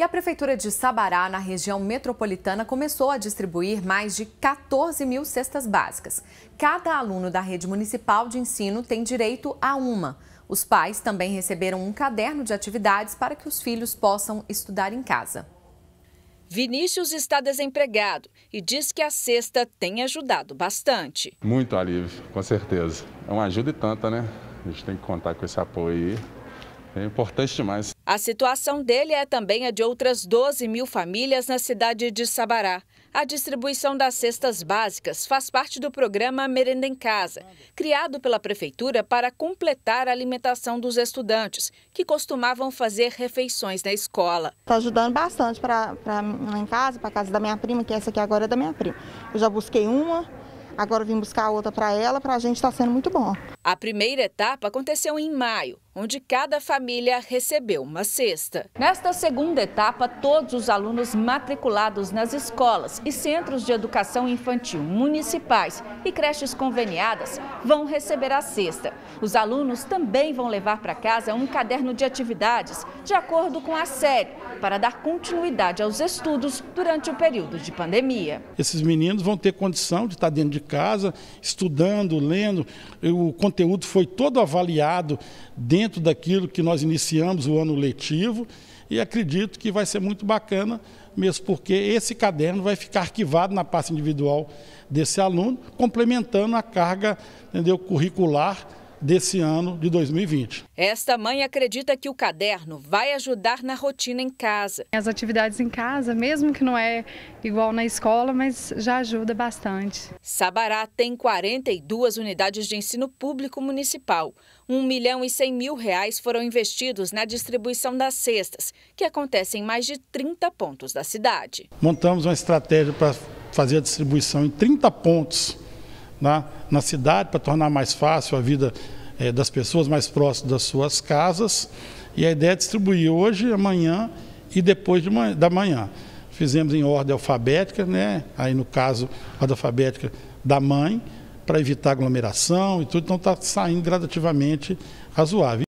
E a Prefeitura de Sabará, na região metropolitana, começou a distribuir mais de 14 mil cestas básicas. Cada aluno da rede municipal de ensino tem direito a uma. Os pais também receberam um caderno de atividades para que os filhos possam estudar em casa. Vinícius está desempregado e diz que a cesta tem ajudado bastante. Muito alívio, com certeza. É uma ajuda e tanta, né? A gente tem que contar com esse apoio aí. É importante demais. A situação dele é também a de outras 12 mil famílias na cidade de Sabará. A distribuição das cestas básicas faz parte do programa Merenda em Casa, criado pela Prefeitura para completar a alimentação dos estudantes, que costumavam fazer refeições na escola. Está ajudando bastante para lá em casa, para a casa da minha prima, que essa aqui agora é da minha prima. Eu já busquei uma, agora vim buscar outra para ela, para a gente está sendo muito bom. A primeira etapa aconteceu em maio, onde cada família recebeu uma cesta. Nesta segunda etapa, todos os alunos matriculados nas escolas e centros de educação infantil municipais e creches conveniadas vão receber a cesta. Os alunos também vão levar para casa um caderno de atividades, de acordo com a série, para dar continuidade aos estudos durante o período de pandemia. Esses meninos vão ter condição de estar dentro de casa, estudando, lendo, o conteúdo conteúdo foi todo avaliado dentro daquilo que nós iniciamos o ano letivo e acredito que vai ser muito bacana, mesmo porque esse caderno vai ficar arquivado na pasta individual desse aluno, complementando a carga entendeu, curricular desse ano de 2020. Esta mãe acredita que o caderno vai ajudar na rotina em casa. As atividades em casa, mesmo que não é igual na escola, mas já ajuda bastante. Sabará tem 42 unidades de ensino público municipal. 1 milhão e 100 mil reais foram investidos na distribuição das cestas, que acontecem em mais de 30 pontos da cidade. Montamos uma estratégia para fazer a distribuição em 30 pontos na, né, na cidade para tornar mais fácil a vida é, das pessoas mais próximas das suas casas. E a ideia é distribuir hoje, amanhã e depois de manhã, da manhã. Fizemos em ordem alfabética, né? aí no caso, ordem alfabética da mãe, para evitar aglomeração e tudo, então está saindo gradativamente razoável.